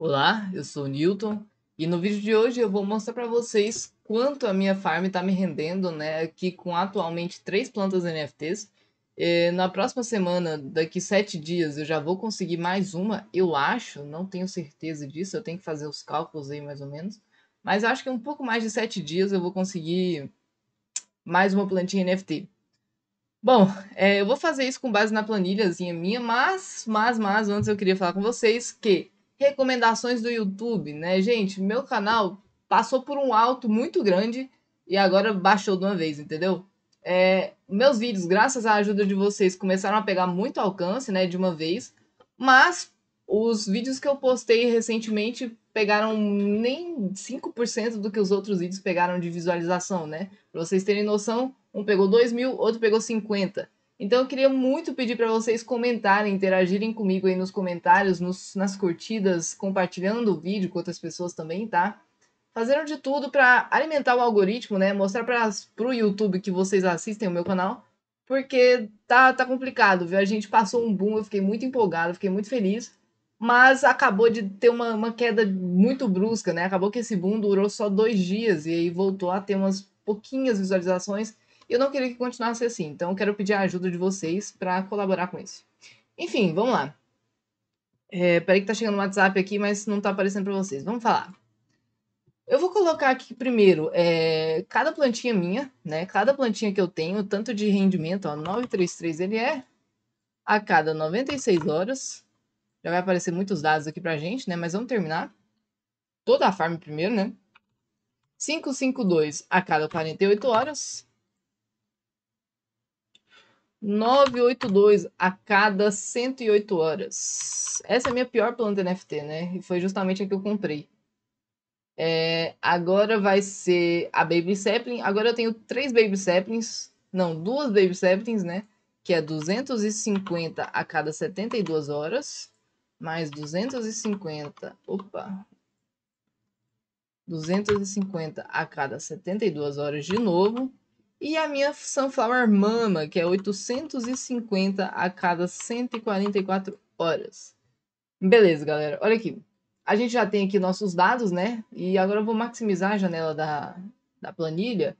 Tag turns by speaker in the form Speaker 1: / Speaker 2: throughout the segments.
Speaker 1: Olá, eu sou o Newton e no vídeo de hoje eu vou mostrar para vocês quanto a minha farm está me rendendo né, aqui com atualmente três plantas NFTs. E é, na próxima semana, daqui sete dias, eu já vou conseguir mais uma, eu acho, não tenho certeza disso, eu tenho que fazer os cálculos aí mais ou menos, mas acho que um pouco mais de sete dias eu vou conseguir mais uma plantinha NFT. Bom, é, eu vou fazer isso com base na planilhazinha minha, mas, mas, mas, antes eu queria falar com vocês que recomendações do YouTube, né? Gente, meu canal passou por um alto muito grande e agora baixou de uma vez, entendeu? É, meus vídeos, graças à ajuda de vocês, começaram a pegar muito alcance, né, de uma vez, mas os vídeos que eu postei recentemente pegaram nem 5% do que os outros vídeos pegaram de visualização, né? Pra vocês terem noção, um pegou 2 mil, outro pegou 50. Então eu queria muito pedir para vocês comentarem, interagirem comigo aí nos comentários, nos, nas curtidas, compartilhando o vídeo com outras pessoas também, tá? Fazendo de tudo para alimentar o algoritmo, né? Mostrar para o YouTube que vocês assistem o meu canal, porque tá, tá complicado, viu? A gente passou um boom, eu fiquei muito empolgado, fiquei muito feliz, mas acabou de ter uma, uma queda muito brusca, né? Acabou que esse boom durou só dois dias e aí voltou a ter umas pouquinhas visualizações eu não queria que continuasse assim, então quero pedir a ajuda de vocês para colaborar com isso. Enfim, vamos lá. É, peraí que tá chegando o WhatsApp aqui, mas não tá aparecendo para vocês. Vamos falar. Eu vou colocar aqui primeiro é, cada plantinha minha, né? Cada plantinha que eu tenho, tanto de rendimento, ó, 933 ele é a cada 96 horas. Já vai aparecer muitos dados aqui pra gente, né? Mas vamos terminar. Toda a farm primeiro, né? 552 a cada 48 horas. 982 a cada 108 horas. Essa é a minha pior planta NFT, né? E foi justamente a que eu comprei. É, agora vai ser a Baby Sapling. Agora eu tenho três Baby Saplings. Não, duas Baby Saplings, né? Que é 250 a cada 72 horas. Mais 250. Opa! 250 a cada 72 horas de novo e a minha Sunflower Mama, que é 850 a cada 144 horas. Beleza, galera. Olha aqui. A gente já tem aqui nossos dados, né? E agora eu vou maximizar a janela da, da planilha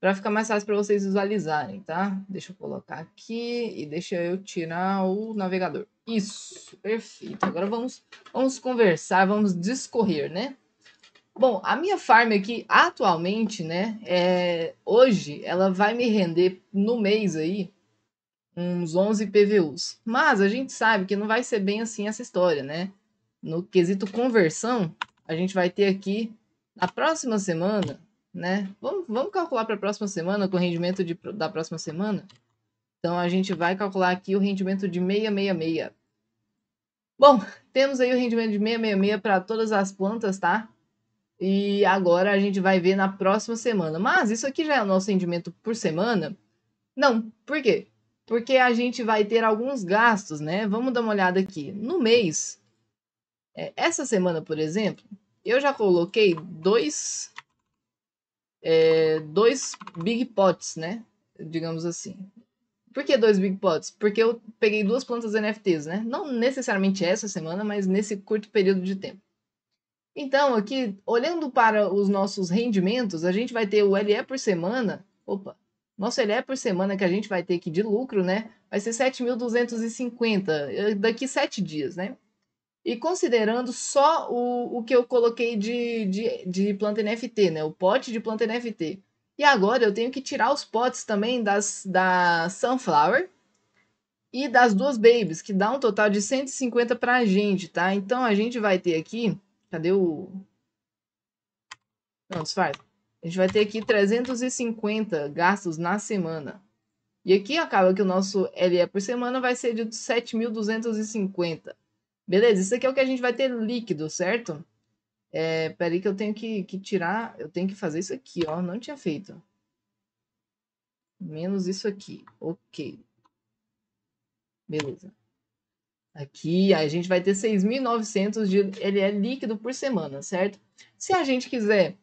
Speaker 1: para ficar mais fácil para vocês visualizarem, tá? Deixa eu colocar aqui e deixa eu tirar o navegador. Isso, perfeito. Agora vamos, vamos conversar, vamos discorrer, né? Bom, a minha farm aqui atualmente, né? É, hoje ela vai me render no mês aí uns 11 PVUs. Mas a gente sabe que não vai ser bem assim essa história, né? No quesito conversão, a gente vai ter aqui na próxima semana, né? Vamos, vamos calcular para a próxima semana com o rendimento de, da próxima semana. Então a gente vai calcular aqui o rendimento de 666. Bom, temos aí o rendimento de 666 para todas as plantas, tá? E agora a gente vai ver na próxima semana. Mas isso aqui já é o nosso rendimento por semana? Não. Por quê? Porque a gente vai ter alguns gastos, né? Vamos dar uma olhada aqui. No mês, é, essa semana, por exemplo, eu já coloquei dois, é, dois big pots, né? Digamos assim. Por que dois big pots? Porque eu peguei duas plantas NFTs, né? Não necessariamente essa semana, mas nesse curto período de tempo. Então, aqui, olhando para os nossos rendimentos, a gente vai ter o LE por semana. Opa, nosso LE por semana que a gente vai ter aqui de lucro, né? Vai ser 7.250 eh, daqui sete dias, né? E considerando só o, o que eu coloquei de, de, de planta NFT, né? O pote de planta NFT. E agora eu tenho que tirar os potes também das, da Sunflower e das duas babies, que dá um total de 150 para a gente, tá? Então a gente vai ter aqui Cadê o. Não, desfaz. A gente vai ter aqui 350 gastos na semana. E aqui acaba que o nosso LE por semana vai ser de 7.250. Beleza, isso aqui é o que a gente vai ter líquido, certo? É, peraí que eu tenho que, que tirar, eu tenho que fazer isso aqui, ó, não tinha feito. Menos isso aqui, ok. Beleza. Aqui a gente vai ter 6.900 de é líquido por semana, certo? Se a gente quiser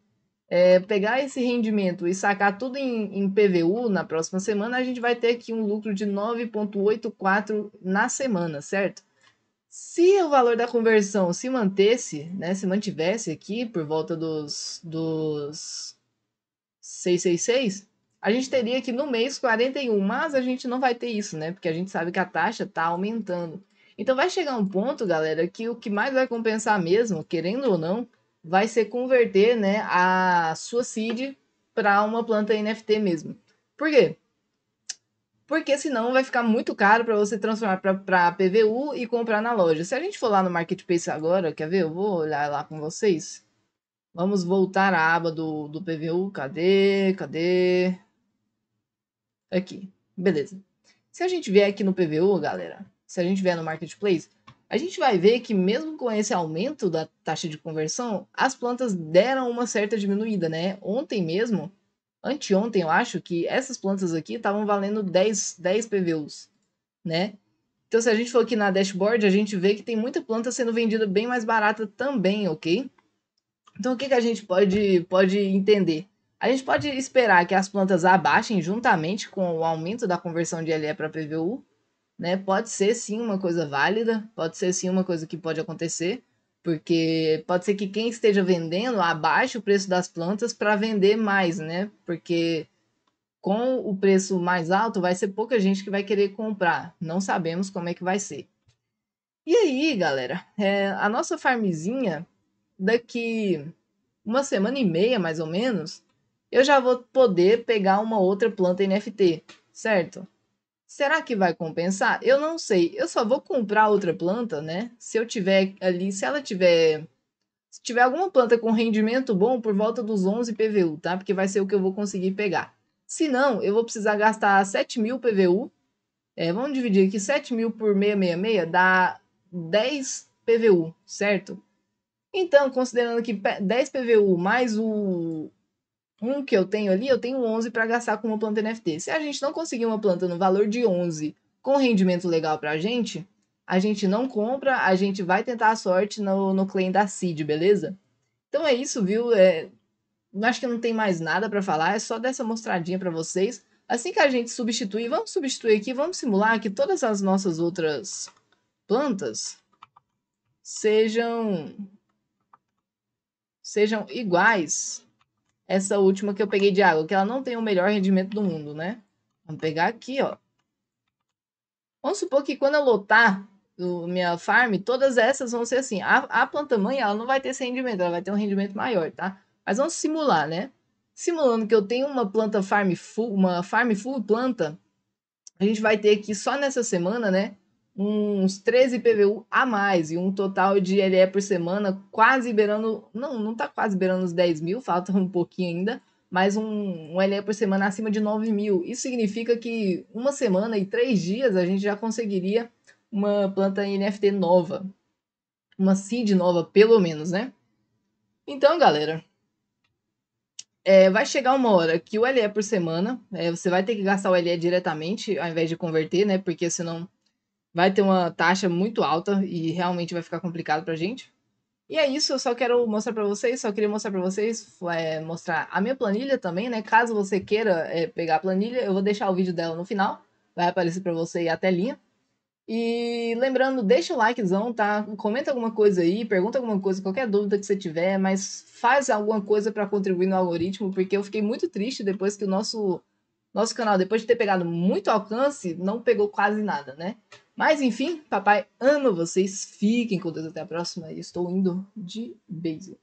Speaker 1: é, pegar esse rendimento e sacar tudo em, em, PVU na próxima semana, a gente vai ter aqui um lucro de 9,84 na semana, certo? Se o valor da conversão se mantesse, né, se mantivesse aqui por volta dos, dos 666, a gente teria aqui no mês 41, mas a gente não vai ter isso, né? Porque a gente sabe que a taxa está aumentando. Então vai chegar um ponto, galera, que o que mais vai compensar mesmo, querendo ou não, vai ser converter, né, a sua seed para uma planta NFT mesmo. Por quê? Porque senão vai ficar muito caro para você transformar para PVU e comprar na loja. Se a gente for lá no marketplace agora, quer ver? Eu vou olhar lá com vocês. Vamos voltar à aba do, do PVU. Cadê? Cadê? Aqui. Beleza. Se a gente vier aqui no PVU, galera, se a gente vier no marketplace, a gente vai ver que mesmo com esse aumento da taxa de conversão, as plantas deram uma certa diminuída, né? Ontem mesmo, anteontem eu acho, que essas plantas aqui estavam valendo 10, 10 PVUs, né? Então, se a gente for aqui na dashboard, a gente vê que tem muita planta sendo vendida bem mais barata também, ok? Então, o que, que a gente pode, pode entender? A gente pode esperar que as plantas abaixem juntamente com o aumento da conversão de LE para PVU, né? Pode ser sim uma coisa válida, pode ser sim uma coisa que pode acontecer, porque pode ser que quem esteja vendendo abaixe o preço das plantas para vender mais, né? Porque com o preço mais alto vai ser pouca gente que vai querer comprar. Não sabemos como é que vai ser. E aí, galera, é, a nossa farmzinha daqui uma semana e meia mais ou menos, eu já vou poder pegar uma outra planta NFT, certo? Será que vai compensar? Eu não sei. Eu só vou comprar outra planta, né? Se eu tiver ali, se ela tiver. Se tiver alguma planta com rendimento bom, por volta dos 11 PVU, tá? Porque vai ser o que eu vou conseguir pegar. Se não, eu vou precisar gastar 7 mil PVU. É, vamos dividir aqui: 7 mil por 666 dá 10 PVU, certo? Então, considerando que 10 PVU mais o, um que eu tenho ali, eu tenho 11 para gastar com uma planta NFT. Se a gente não conseguir uma planta no valor de 11 com rendimento legal para a gente, a gente não compra, a gente vai tentar a sorte no, no claim da seed, beleza? Então é isso, viu? É, acho que não tem mais nada para falar, é só dessa mostradinha para vocês. Assim que a gente substituir, vamos substituir aqui, vamos simular que todas as nossas outras plantas sejam sejam iguais essa última que eu peguei de água, que ela não tem o melhor rendimento do mundo, né? Vamos pegar aqui, ó. Vamos supor que quando eu lotar minha farm, todas essas vão ser assim. A, a planta mãe, ela não vai ter esse rendimento, ela vai ter um rendimento maior, tá? Mas vamos simular, né? Simulando que eu tenho uma planta farm full, uma farm full planta, a gente vai ter aqui só nessa semana, né? uns 13 PVU a mais e um total de LE por semana quase beirando, não, não tá quase beirando os 10 mil, falta um pouquinho ainda, mas um, um LE por semana acima de 9 mil. Isso significa que uma semana e três dias a gente já conseguiria uma planta NFT nova, uma seed nova pelo menos, né? Então, galera, é, vai chegar uma hora que o LE por semana, é, você vai ter que gastar o LE diretamente ao invés de converter, né? Porque senão vai ter uma taxa muito alta e realmente vai ficar complicado para a gente. E é isso, eu só quero mostrar para vocês, só queria mostrar para vocês, é, mostrar a minha planilha também, né? Caso você queira é, pegar a planilha, eu vou deixar o vídeo dela no final, vai aparecer para você aí a telinha. E lembrando, deixa o likezão, tá? Comenta alguma coisa aí, pergunta alguma coisa, qualquer dúvida que você tiver, mas faz alguma coisa para contribuir no algoritmo, porque eu fiquei muito triste depois que o nosso nosso canal, depois de ter pegado muito alcance, não pegou quase nada, né? Mas enfim, papai amo vocês. Fiquem com Deus até a próxima. E estou indo de beijo.